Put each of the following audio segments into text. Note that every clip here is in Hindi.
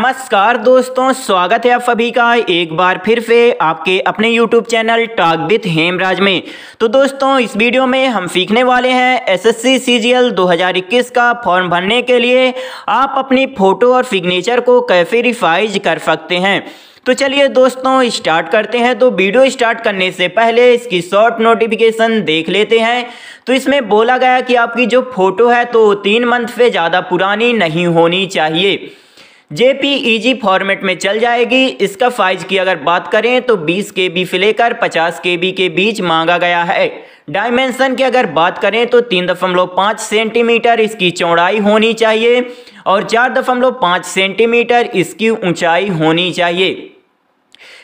नमस्कार दोस्तों स्वागत है आप सभी का एक बार फिर से आपके अपने YouTube channel talk with Hemraj में तो दोस्तों इस वीडियो में हम सीखने वाले हैं सी सीजीएल 2021 का फॉर्म भरने के लिए आप अपनी फ़ोटो और सिग्नेचर को कैसे रिफाइज कर सकते हैं तो चलिए दोस्तों स्टार्ट करते हैं तो वीडियो स्टार्ट करने से पहले इसकी शॉर्ट नोटिफिकेशन देख लेते हैं तो इसमें बोला गया कि आपकी जो फ़ोटो है तो तीन मंथ से ज़्यादा पुरानी नहीं होनी चाहिए जेपीईजी फॉर्मेट e में चल जाएगी इसका फाइज की अगर बात करें तो 20 के बी से लेकर 50 के बी के बीच मांगा गया है डायमेंशन की अगर बात करें तो तीन दशमलव पाँच सेंटीमीटर इसकी चौड़ाई होनी चाहिए और चार दशमलव पाँच सेंटीमीटर इसकी ऊंचाई होनी चाहिए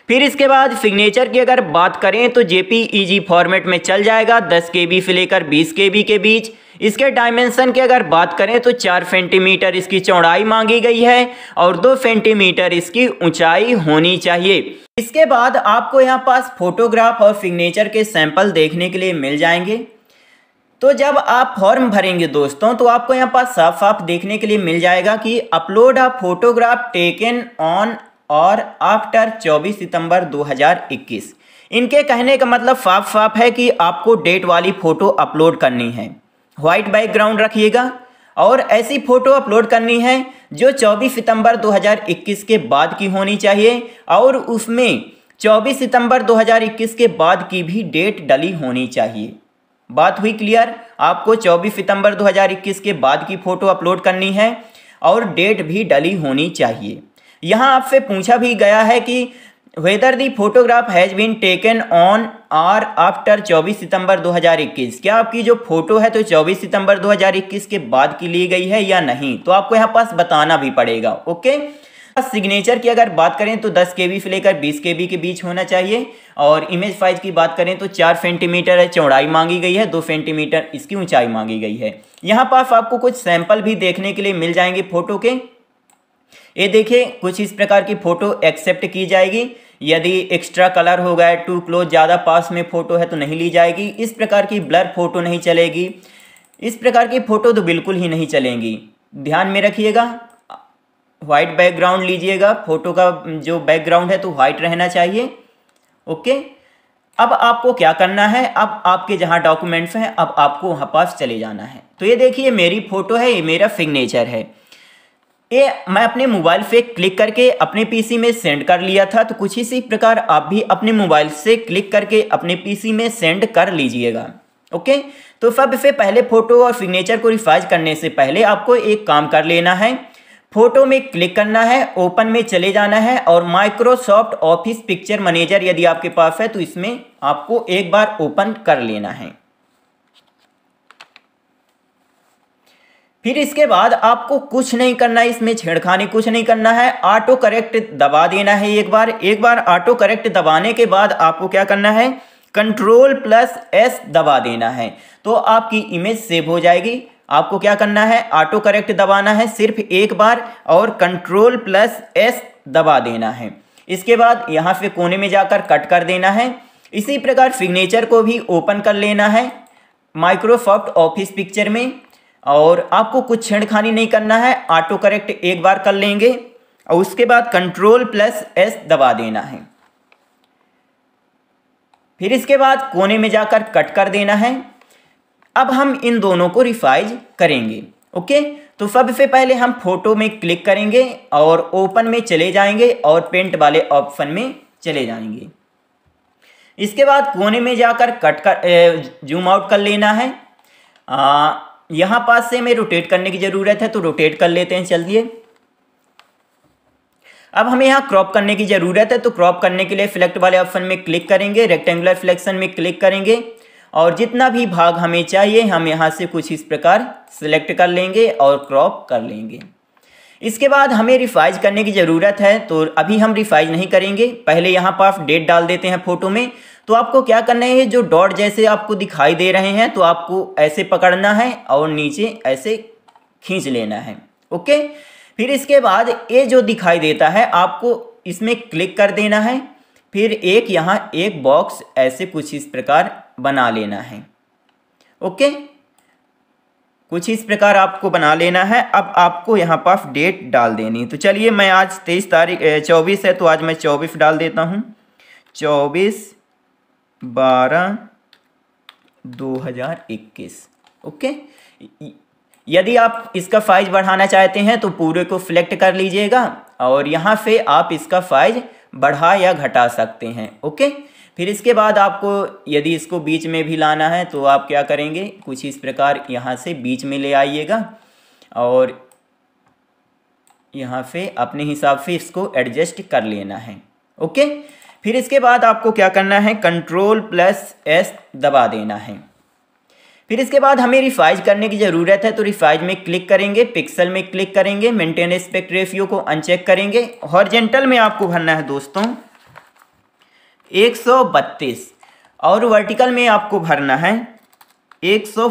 फिर इसके बाद सिग्नेचर की अगर बात करें तो जेपीईजी फॉर्मेट में चल जाएगा दस के बी से लेकर बीस के बी के बीच इसके डायमेंशन की अगर बात करें तो चार सेंटीमीटर इसकी चौड़ाई मांगी गई है और दो सेंटीमीटर इसकी ऊंचाई होनी चाहिए इसके बाद आपको यहाँ पास फोटोग्राफ और सिग्नेचर के सैंपल देखने के लिए मिल जाएंगे तो जब आप फॉर्म भरेंगे दोस्तों तो आपको यहाँ पास साफ साफ देखने के लिए मिल जाएगा कि upload a photograph taken on और आफ्टर 24 सितंबर 2021 इनके कहने का मतलब साफ साफ है कि आपको डेट वाली फ़ोटो अपलोड करनी है वाइट बैकग्राउंड रखिएगा और ऐसी फ़ोटो अपलोड करनी है जो 24 सितंबर 2021 के बाद की होनी चाहिए और उसमें 24 सितंबर 2021 के बाद की भी डेट डली होनी चाहिए बात हुई क्लियर आपको 24 सितंबर 2021 के बाद की फ़ोटो अपलोड करनी है और डेट भी डली होनी चाहिए यहाँ आपसे पूछा भी गया है कि whether the photograph has been taken on or after 24 September 2021 क्या आपकी जो फोटो है तो 24 सितंबर 2021 के बाद की ली गई है या नहीं तो आपको यहाँ पास बताना भी पड़ेगा ओके सिग्नेचर की अगर बात करें तो 10 के से लेकर 20 के के बीच होना चाहिए और इमेज फाइज की बात करें तो 4 सेंटीमीटर है चौड़ाई मांगी गई है 2 सेंटीमीटर इसकी ऊंचाई मांगी गई है यहाँ पास आपको कुछ सैंपल भी देखने के लिए मिल जाएंगे फोटो के ये देखिए कुछ इस प्रकार की फ़ोटो एक्सेप्ट की जाएगी यदि एक्स्ट्रा कलर हो गया टू क्लोज ज़्यादा पास में फ़ोटो है तो नहीं ली जाएगी इस प्रकार की ब्लर फ़ोटो नहीं चलेगी इस प्रकार की फ़ोटो तो बिल्कुल ही नहीं चलेंगी ध्यान में रखिएगा व्हाइट बैकग्राउंड लीजिएगा फ़ोटो का जो बैकग्राउंड है तो व्हाइट रहना चाहिए ओके अब आपको क्या करना है अब आपके जहाँ डॉक्यूमेंट्स हैं अब आपको वहाँ पास चले जाना है तो ये देखिए मेरी फ़ोटो है ये मेरा सिग्नेचर है ये मैं अपने मोबाइल पे क्लिक करके अपने पीसी में सेंड कर लिया था तो कुछ इसी प्रकार आप भी अपने मोबाइल से क्लिक करके अपने पीसी में सेंड कर लीजिएगा ओके तो सबसे पहले फ़ोटो और सिग्नेचर को रिफाइज करने से पहले आपको एक काम कर लेना है फ़ोटो में क्लिक करना है ओपन में चले जाना है और माइक्रोसॉफ्ट ऑफिस पिक्चर मैनेजर यदि आपके पास है तो इसमें आपको एक बार ओपन कर लेना है फिर इसके बाद आपको कुछ नहीं करना है इसमें छेड़खानी कुछ नहीं करना है ऑटो करेक्ट दबा देना है एक बार एक बार ऑटो करेक्ट दबाने के बाद आपको क्या करना है कंट्रोल प्लस एस दबा देना है तो आपकी इमेज सेव हो जाएगी आपको क्या करना है ऑटो करेक्ट दबाना है सिर्फ एक बार और कंट्रोल प्लस एस दबा देना है इसके बाद यहाँ से कोने में जाकर कट कर देना है इसी प्रकार सिग्नेचर को भी ओपन कर लेना है माइक्रोसॉफ्ट ऑफिस पिक्चर में और आपको कुछ छेड़खानी नहीं करना है ऑटो करेक्ट एक बार कर लेंगे और उसके बाद कंट्रोल प्लस एस दबा देना है फिर इसके बाद कोने में जाकर कट कर देना है अब हम इन दोनों को रिफाइज करेंगे ओके तो सबसे पहले हम फोटो में क्लिक करेंगे और ओपन में चले जाएंगे और पेंट वाले ऑप्शन में चले जाएंगे इसके बाद कोने में जाकर कट कर जूम आउट कर लेना है आ, यहाँ पास से हमें रोटेट करने की ज़रूरत है तो रोटेट कर लेते हैं चलिए अब हमें यहाँ क्रॉप करने की ज़रूरत है तो क्रॉप करने के लिए फ्लेक्ट वाले ऑप्शन में क्लिक करेंगे रेक्टेंगुलर फ्लेक्शन में क्लिक करेंगे और जितना भी भाग हमें चाहिए हम यहाँ से कुछ इस प्रकार सेलेक्ट कर लेंगे और क्रॉप कर लेंगे इसके बाद हमें रिफाइज करने की ज़रूरत है तो अभी हम रिफाइज नहीं करेंगे पहले यहाँ पर डेट डाल देते हैं फोटो में तो आपको क्या करना है जो डॉट जैसे आपको दिखाई दे रहे हैं तो आपको ऐसे पकड़ना है और नीचे ऐसे खींच लेना है ओके फिर इसके बाद ये जो दिखाई देता है आपको इसमें क्लिक कर देना है फिर एक यहाँ एक बॉक्स ऐसे कुछ इस प्रकार बना लेना है ओके कुछ इस प्रकार आपको बना लेना है अब आपको यहाँ पर डेट डाल देनी है तो चलिए मैं आज तेईस तारीख चौबीस है तो आज मैं चौबीस डाल देता हूँ चौबीस बारह दो हजार इक्कीस ओके यदि आप इसका फाइज बढ़ाना चाहते हैं तो पूरे को फ्लेक्ट कर लीजिएगा और यहाँ से आप इसका फाइज बढ़ा या घटा सकते हैं ओके फिर इसके बाद आपको यदि इसको बीच में भी लाना है तो आप क्या करेंगे कुछ इस प्रकार यहाँ से बीच में ले आइएगा और यहाँ से अपने हिसाब से इसको एडजस्ट कर लेना है ओके फिर इसके बाद आपको क्या करना है कंट्रोल प्लस एस दबा देना है फिर इसके बाद हमें रिफाइज करने की ज़रूरत है तो रिफाइज में क्लिक करेंगे पिक्सल में क्लिक करेंगे मेंटेन एस्पेक्ट रेशियो को अनचेक करेंगे हॉर्जेंटल में आपको भरना है दोस्तों 132 और वर्टिकल में आपको भरना है एक सौ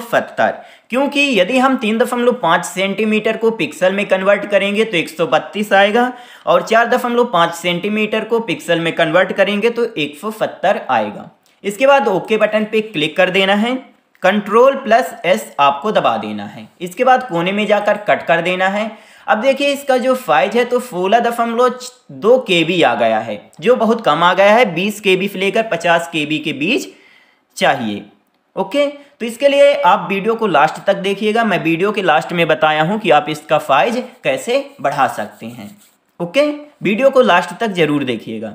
क्योंकि यदि हम तीन दशमलव पाँच सेंटीमीटर को पिक्सल में कन्वर्ट करेंगे तो एक सौ बत्तीस आएगा और चार दशमलव पाँच सेंटीमीटर को पिक्सल में कन्वर्ट करेंगे तो एक सौ सत्तर आएगा इसके बाद ओके बटन पे क्लिक कर देना है कंट्रोल प्लस एस आपको दबा देना है इसके बाद कोने में जाकर कट कर देना है अब देखिए इसका जो साइज है तो सोलह दशमलव दो के बी आ गया है जो बहुत कम आ गया है बीस के बी से लेकर पचास के बी के बीच चाहिए ओके तो इसके लिए आप वीडियो को लास्ट तक देखिएगा मैं वीडियो के लास्ट में बताया हूं कि आप इसका फाइज कैसे बढ़ा सकते हैं ओके वीडियो को लास्ट तक जरूर देखिएगा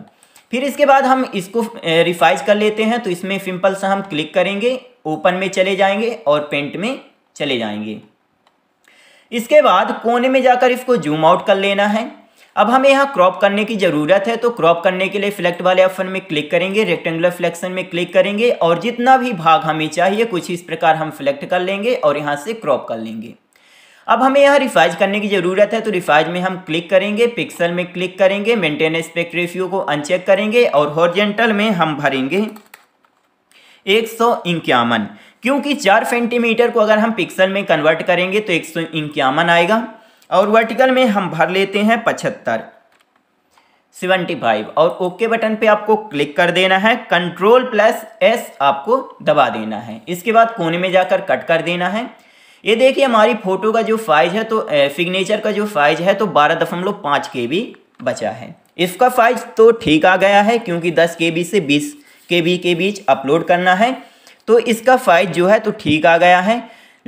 फिर इसके बाद हम इसको रिफाइज कर लेते हैं तो इसमें सिंपल सा हम क्लिक करेंगे ओपन में चले जाएंगे और पेंट में चले जाएंगे इसके बाद कोने में जाकर इसको जूम आउट कर लेना है अब हमें यहाँ क्रॉप करने की ज़रूरत है तो क्रॉप करने के लिए फ्लेक्ट वाले ऑप्शन में क्लिक करेंगे रेक्टेंगुलर फ्लेक्शन में क्लिक करेंगे और जितना भी भाग हमें चाहिए कुछ इस प्रकार हम फ्लेक्ट कर लेंगे और यहाँ से क्रॉप कर लेंगे अब हमें यहाँ रिफाइज करने की ज़रूरत है तो रिफाइज में हम क्लिक करेंगे पिक्सल में क्लिक करेंगे मेंटेन एस्पेक्ट रेशियो को अनचेक करेंगे और हॉर्जेंटल में हम भरेंगे एक सौ क्योंकि चार सेंटीमीटर को अगर हम पिक्सल में कन्वर्ट करेंगे तो एक सौ आएगा और वर्टिकल में हम भर लेते हैं पचहत्तर सेवेंटी फाइव और ओके बटन पे आपको क्लिक कर देना है कंट्रोल प्लस एस आपको दबा देना है इसके बाद कोने में जाकर कट कर देना है ये देखिए हमारी फ़ोटो का जो फाइज है तो सिग्नेचर का जो फाइज है तो बारह दशमलव पाँच के बी बचा है इसका फाइज तो ठीक आ गया है क्योंकि दस के बी से बीस के बी के बीच अपलोड करना है तो इसका फाइज जो है तो ठीक आ गया है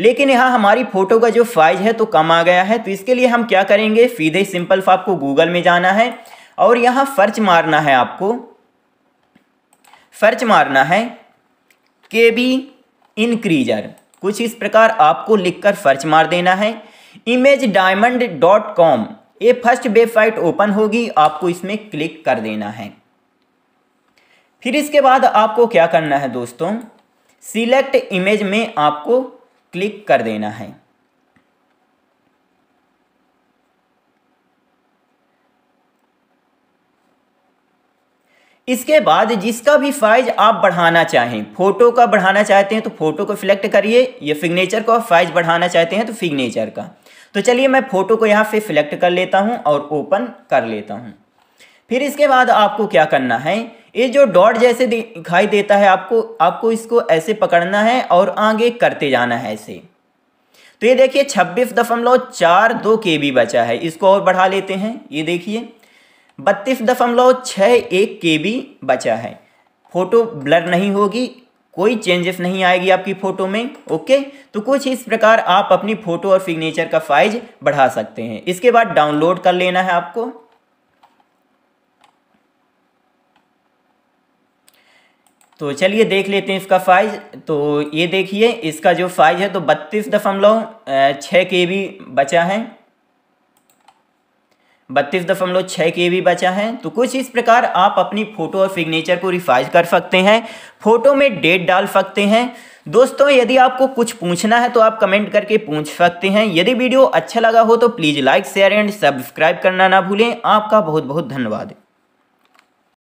लेकिन यहाँ हमारी फोटो का जो फाइज है तो कम आ गया है तो इसके लिए हम क्या करेंगे सीधे सिंपल आपको गूगल में जाना है और यहाँ फर्च मारना है आपको फर्च मारना है के बी इनक्रीजर कुछ इस प्रकार आपको लिखकर फर्च मार देना है इमेज डायमंड डॉट कॉम ये फर्स्ट वेबसाइट ओपन होगी आपको इसमें क्लिक कर देना है फिर इसके बाद आपको क्या करना है दोस्तों सिलेक्ट इमेज में आपको क्लिक कर देना है इसके बाद जिसका भी फाइज आप बढ़ाना चाहें फोटो का बढ़ाना चाहते हैं तो फोटो को सिलेक्ट करिए या फिग्नेचर का फाइज बढ़ाना चाहते हैं तो फिग्नेचर का तो चलिए मैं फ़ोटो को यहाँ से सिलेक्ट कर लेता हूँ और ओपन कर लेता हूँ फिर इसके बाद आपको क्या करना है ये जो डॉट जैसे दिखाई देता है आपको आपको इसको ऐसे पकड़ना है और आगे करते जाना है ऐसे तो ये देखिए छब्बीस दशमलव चार दो के बी बचा है इसको और बढ़ा लेते हैं ये देखिए बत्तीस दशमलव छः एक के बी बचा है फ़ोटो ब्लर नहीं होगी कोई चेंजेस नहीं आएगी आपकी फ़ोटो में ओके तो कुछ इस प्रकार आप अपनी फ़ोटो और सिग्नेचर का फ़ाइज बढ़ा सकते हैं इसके बाद डाउनलोड कर लेना है आपको तो चलिए देख लेते हैं इसका फाइज तो ये देखिए इसका जो फाइज है तो बत्तीस दशमलव छः के बी बचा है बत्तीस दशमलव छः के बी बचा है तो कुछ इस प्रकार आप अपनी फ़ोटो और सिग्नेचर को रिफाइज कर सकते हैं फ़ोटो में डेट डाल सकते हैं दोस्तों यदि आपको कुछ पूछना है तो आप कमेंट करके पूछ सकते हैं यदि वीडियो अच्छा लगा हो तो please like share and subscribe करना ना भूलें आपका बहुत बहुत धन्यवाद